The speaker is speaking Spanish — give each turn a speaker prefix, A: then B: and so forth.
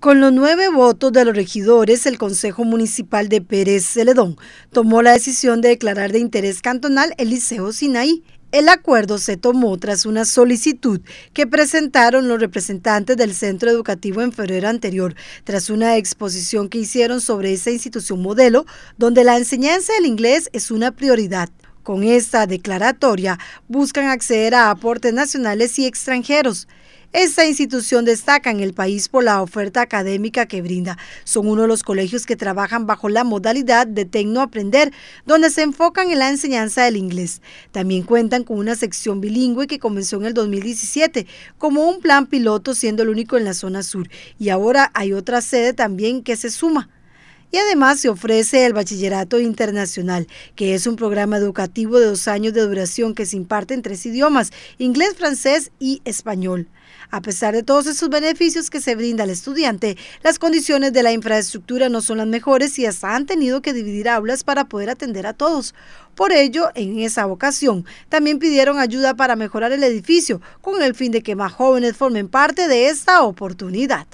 A: Con los nueve votos de los regidores, el Consejo Municipal de Pérez Celedón tomó la decisión de declarar de interés cantonal el Liceo Sinaí. El acuerdo se tomó tras una solicitud que presentaron los representantes del Centro Educativo en febrero anterior, tras una exposición que hicieron sobre esa institución modelo, donde la enseñanza del inglés es una prioridad. Con esta declaratoria buscan acceder a aportes nacionales y extranjeros. Esta institución destaca en el país por la oferta académica que brinda. Son uno de los colegios que trabajan bajo la modalidad de Aprender, donde se enfocan en la enseñanza del inglés. También cuentan con una sección bilingüe que comenzó en el 2017 como un plan piloto, siendo el único en la zona sur. Y ahora hay otra sede también que se suma y además se ofrece el Bachillerato Internacional, que es un programa educativo de dos años de duración que se imparte en tres idiomas, inglés, francés y español. A pesar de todos esos beneficios que se brinda al estudiante, las condiciones de la infraestructura no son las mejores y hasta han tenido que dividir aulas para poder atender a todos. Por ello, en esa ocasión, también pidieron ayuda para mejorar el edificio, con el fin de que más jóvenes formen parte de esta oportunidad.